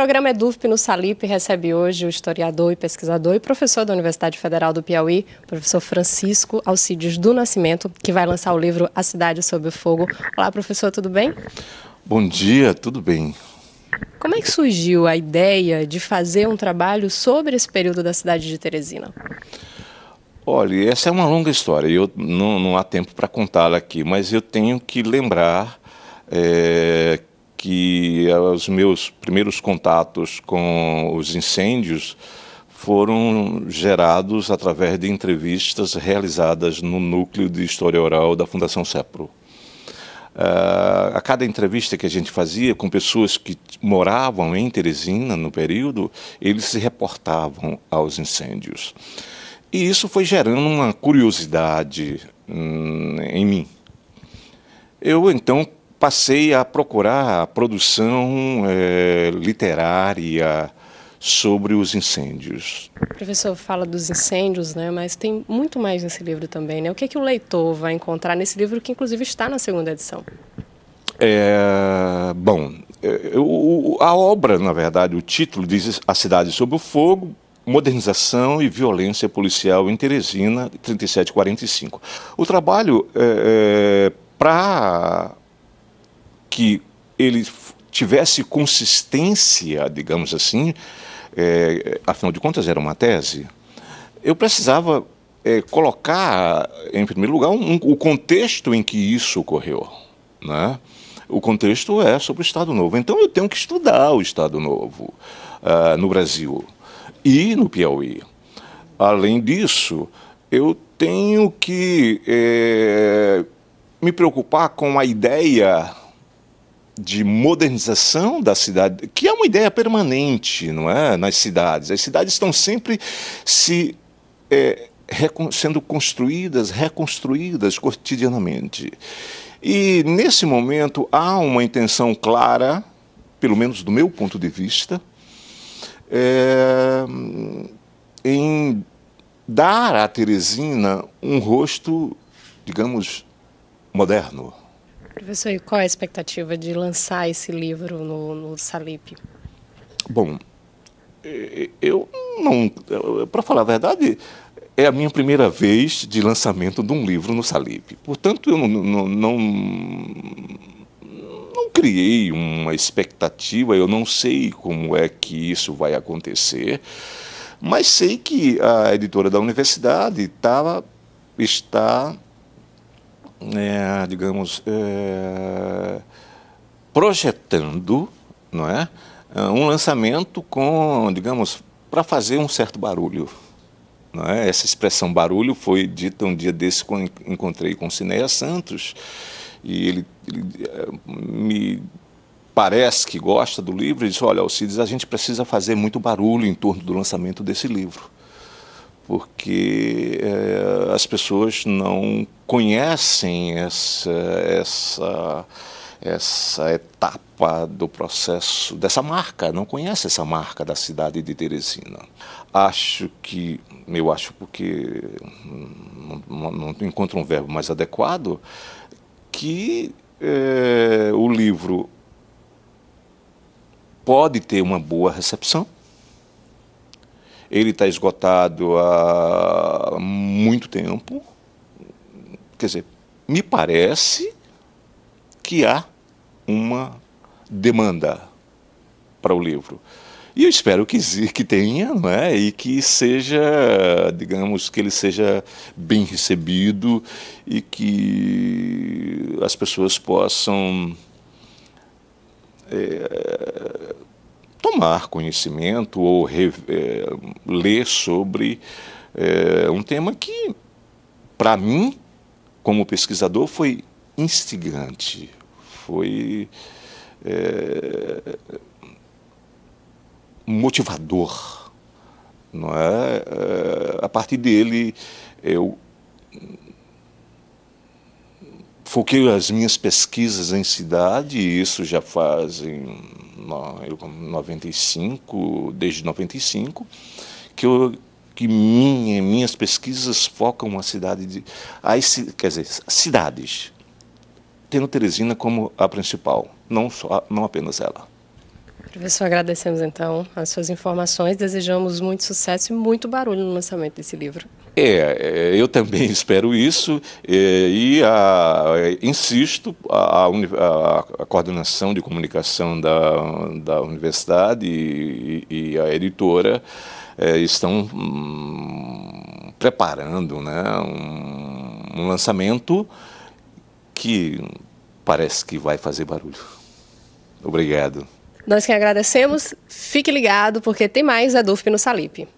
programa EDUFP no Salip recebe hoje o historiador e pesquisador e professor da Universidade Federal do Piauí, professor Francisco Alcides do Nascimento, que vai lançar o livro A Cidade Sob o Fogo. Olá, professor, tudo bem? Bom dia, tudo bem. Como é que surgiu a ideia de fazer um trabalho sobre esse período da cidade de Teresina? Olha, essa é uma longa história e eu não, não há tempo para contá-la aqui, mas eu tenho que lembrar é, que os meus primeiros contatos com os incêndios foram gerados através de entrevistas realizadas no núcleo de história oral da Fundação CEPRO. Uh, ah, a cada entrevista que a gente fazia com pessoas que moravam em Teresina no período, eles se reportavam aos incêndios. E isso foi gerando uma curiosidade hum, em mim. Eu então passei a procurar a produção é, literária sobre os incêndios. O professor fala dos incêndios, né, mas tem muito mais nesse livro também. Né? O que, é que o leitor vai encontrar nesse livro, que inclusive está na segunda edição? É, bom, é, a obra, na verdade, o título diz A Cidade Sob o Fogo, Modernização e Violência Policial em Teresina, 3745. O trabalho é, é para que ele tivesse consistência, digamos assim, é, afinal de contas era uma tese, eu precisava é, colocar, em primeiro lugar, um, um, o contexto em que isso ocorreu. Né? O contexto é sobre o Estado Novo. Então eu tenho que estudar o Estado Novo uh, no Brasil e no Piauí. Além disso, eu tenho que é, me preocupar com a ideia de modernização da cidade, que é uma ideia permanente, não é, nas cidades. As cidades estão sempre se é, sendo construídas, reconstruídas cotidianamente. E nesse momento há uma intenção clara, pelo menos do meu ponto de vista, é, em dar à Teresina um rosto, digamos, moderno. Professor, e qual é a expectativa de lançar esse livro no, no Salip? Bom, eu não. Para falar a verdade, é a minha primeira vez de lançamento de um livro no Salip. Portanto, eu não, não, não, criei uma expectativa, eu não sei como é que isso vai acontecer, mas sei que a editora da universidade tava, está é, digamos, é, projetando não é, um lançamento com, digamos, para fazer um certo barulho. Não é? Essa expressão barulho foi dita um dia desse quando encontrei com Cineia Santos e ele, ele é, me parece que gosta do livro e diz, olha, Alcides, a gente precisa fazer muito barulho em torno do lançamento desse livro porque é, as pessoas não conhecem essa, essa, essa etapa do processo, dessa marca, não conhece essa marca da cidade de Teresina. Acho que, eu acho porque não, não encontro um verbo mais adequado, que é, o livro pode ter uma boa recepção, ele está esgotado há muito tempo. Quer dizer, me parece que há uma demanda para o livro. E eu espero que, que tenha, não é? E que seja, digamos, que ele seja bem recebido e que as pessoas possam é, tomar conhecimento ou re, é, ler sobre é, um tema que, para mim, como pesquisador, foi instigante, foi é, motivador. Não é? é a partir dele, eu foquei as minhas pesquisas em cidade, e isso já fazem 95, desde 95, que eu que minha, minhas pesquisas focam a cidade de as, quer dizer, cidades, tendo Teresina como a principal, não só não apenas ela. Professor, agradecemos então as suas informações, desejamos muito sucesso e muito barulho no lançamento desse livro. É, é, eu também espero isso é, e a, ah, é, insisto, a, a, a, coordenação de comunicação da, da universidade e, e a editora é, estão hum, preparando né, um, um lançamento que parece que vai fazer barulho. Obrigado. Nós que agradecemos, fique ligado porque tem mais da no Salipe.